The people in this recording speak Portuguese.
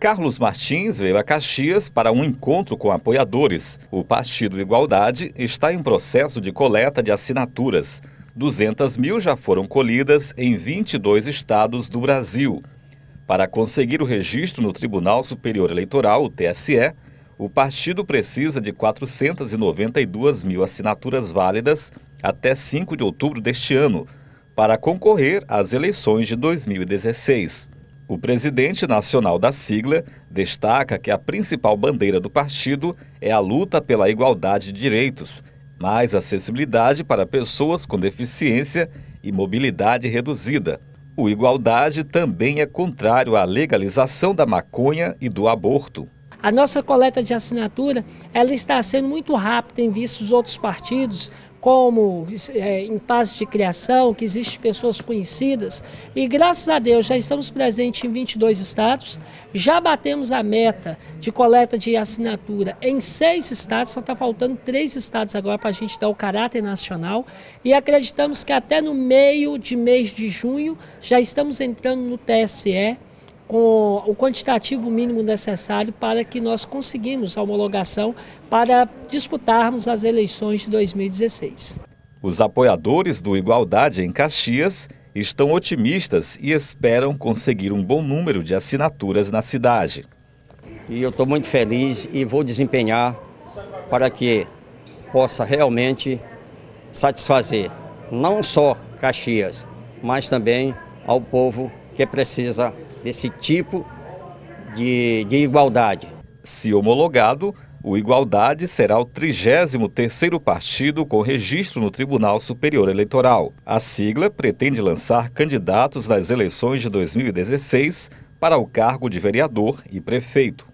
Carlos Martins veio a Caxias para um encontro com apoiadores. O Partido Igualdade está em processo de coleta de assinaturas. 200 mil já foram colhidas em 22 estados do Brasil. Para conseguir o registro no Tribunal Superior Eleitoral, o TSE, o partido precisa de 492 mil assinaturas válidas até 5 de outubro deste ano, para concorrer às eleições de 2016. O presidente nacional da sigla destaca que a principal bandeira do partido é a luta pela igualdade de direitos, mais acessibilidade para pessoas com deficiência e mobilidade reduzida. O Igualdade também é contrário à legalização da maconha e do aborto. A nossa coleta de assinatura ela está sendo muito rápida em vista dos outros partidos, como é, em fase de criação, que existem pessoas conhecidas. E graças a Deus já estamos presentes em 22 estados, já batemos a meta de coleta de assinatura em seis estados, só está faltando três estados agora para a gente dar o caráter nacional. E acreditamos que até no meio de mês de junho já estamos entrando no TSE com o quantitativo mínimo necessário para que nós conseguimos a homologação para disputarmos as eleições de 2016. Os apoiadores do Igualdade em Caxias estão otimistas e esperam conseguir um bom número de assinaturas na cidade. E eu estou muito feliz e vou desempenhar para que possa realmente satisfazer não só Caxias, mas também ao povo que precisa desse tipo de, de igualdade. Se homologado, o Igualdade será o 33º partido com registro no Tribunal Superior Eleitoral. A sigla pretende lançar candidatos nas eleições de 2016 para o cargo de vereador e prefeito.